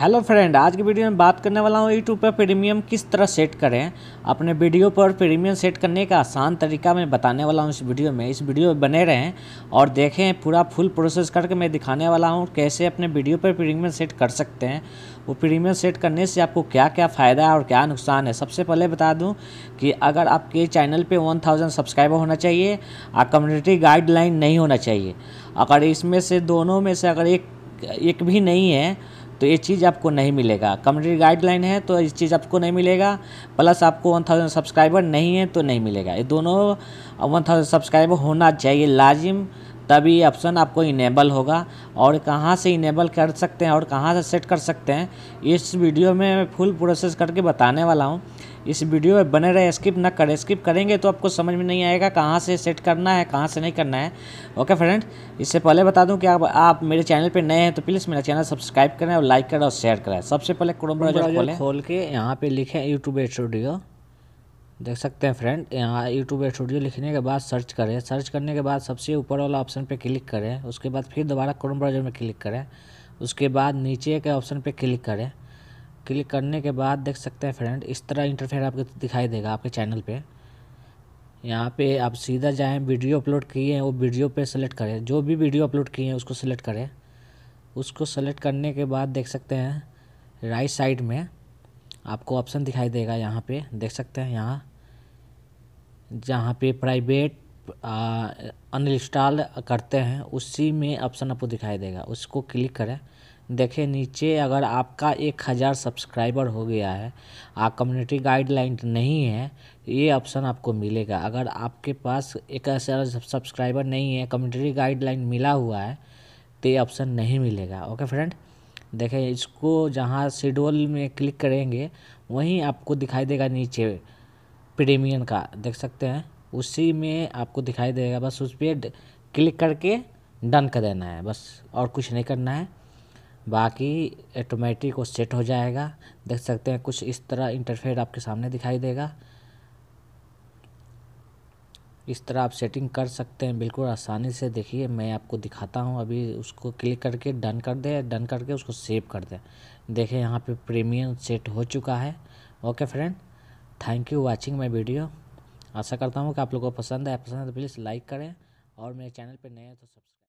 hello friend आज की video में बात करने वाला हूँ यूट्यूब पर प्रीमियम किस तरह सेट करें अपने वीडियो पर प्रीमियम सेट करने का आसान तरीका मैं बताने वाला हूँ इस वीडियो में इस वीडियो में बने रहें और देखें पूरा फुल प्रोसेस करके मैं दिखाने वाला हूँ कैसे अपने वीडियो पर प्रीमियम सेट कर सकते हैं वो प्रीमियम सेट करने से आपको क्या क्या फ़ायदा है और क्या नुकसान है सबसे पहले बता दूँ कि अगर आपके चैनल पर वन थाउजेंड सब्सक्राइबर होना चाहिए और कम्युनिटी गाइडलाइन नहीं होना चाहिए अगर इसमें से दोनों में से अगर एक एक भी नहीं है तो ये चीज़ आपको नहीं मिलेगा कम्युनिटी गाइडलाइन है तो इस चीज़ आपको नहीं मिलेगा प्लस आपको वन थाउजेंड सब्सक्राइबर नहीं है तो नहीं मिलेगा ये दोनों वन थाउजेंड सब्सक्राइबर होना चाहिए लाजिम तभी ऑप्शन आपको इनेबल होगा और कहाँ से इनेबल कर सकते हैं और कहाँ से सेट कर सकते हैं इस वीडियो में फुल प्रोसेस करके बताने वाला हूँ इस वीडियो में बने रहे स्किप ना करें स्किप करेंगे तो आपको समझ में नहीं आएगा कहाँ से सेट करना है कहाँ से नहीं करना है ओके फ्रेंड इससे पहले बता दूं कि आप आप मेरे चैनल पे नए हैं तो प्लीज़ मेरा चैनल सब्सक्राइब करें और लाइक करें और शेयर करें सबसे पहले क्रोम ब्राउजर खोलें खोल के यहाँ पर लिखें यूट्यूब स्टूडियो देख सकते हैं फ्रेंड यहाँ यूट्यूब स्टूडियो लिखने के बाद सर्च करें सर्च करने के बाद सबसे ऊपर वाला ऑप्शन पर क्लिक करें उसके बाद फिर दोबारा क्रोम ब्राउजर में क्लिक करें उसके बाद नीचे के ऑप्शन पर क्लिक करें क्लिक करने के बाद देख सकते हैं फ्रेंड इस तरह इंटरफेयर आपको दिखाई देगा आपके चैनल पे यहाँ पे आप सीधा जाएं वीडियो अपलोड किए हैं वो वीडियो पे सेलेक्ट करें जो भी वीडियो अपलोड किए हैं उसको सेलेक्ट करें उसको सेलेक्ट करने के बाद देख सकते हैं राइट साइड में आपको ऑप्शन दिखाई देगा यहाँ पर देख सकते हैं यहाँ जहाँ पर प्राइवेट अनइंस्टॉल करते हैं उसी में ऑप्शन आपको दिखाई देगा उसको क्लिक करें देखें नीचे अगर आपका एक हज़ार सब्सक्राइबर हो गया है आ कम्युनिटी गाइडलाइन नहीं है ये ऑप्शन आपको मिलेगा अगर आपके पास एक हज़ार सब्सक्राइबर नहीं है कम्युनिटी गाइडलाइन मिला हुआ है तो ये ऑप्शन नहीं मिलेगा ओके फ्रेंड देखें इसको जहाँ शेड्यूल में क्लिक करेंगे वहीं आपको दिखाई देगा नीचे प्रीमियम का देख सकते हैं उसी में आपको दिखाई देगा बस उस पर क्लिक करके डन कर देना है बस और कुछ नहीं करना है बाकी ऑटोमेटिक वो सेट हो जाएगा देख सकते हैं कुछ इस तरह इंटरफेयर आपके सामने दिखाई देगा इस तरह आप सेटिंग कर सकते हैं बिल्कुल आसानी से देखिए मैं आपको दिखाता हूँ अभी उसको क्लिक करके डन कर दें डन करके उसको सेव कर दें देखें यहाँ पे प्रीमियम सेट हो चुका है okay friend thank you watching my video आशा करता हूँ कि आप लोगों को पसंद है पसंद है तो प्लीज़ लाइक करें और मेरे चैनल पर नए तो सब्सक्राइब